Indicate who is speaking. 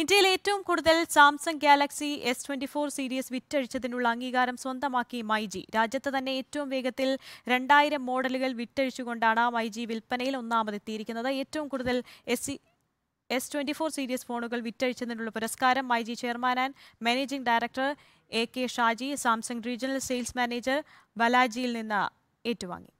Speaker 1: ഇന്ത്യയിൽ ഏറ്റവും കൂടുതൽ Samsung Galaxy S twenty four series വിറ്റഴിച്ചതിനുള്ള അംഗീകാരം സ്വന്തമാക്കി മൈജി രാജ്യത്ത് തന്നെ ഏറ്റവും വേഗത്തിൽ രണ്ടായിരം മോഡലുകൾ വിറ്റഴിച്ചുകൊണ്ടാണ് മൈജി വിൽപ്പനയിൽ ഒന്നാമതെത്തിയിരിക്കുന്നത് ഏറ്റവും കൂടുതൽ S S twenty four series ഫോണുകൾ വിറ്റഴിച്ചതിനുള്ള പുരസ്കാരം myG chairman and managing director A K Shaji Samsung regional sales manager ബലാജിയിൽ നിന്ന് ഏറ്റുവാങ്ങി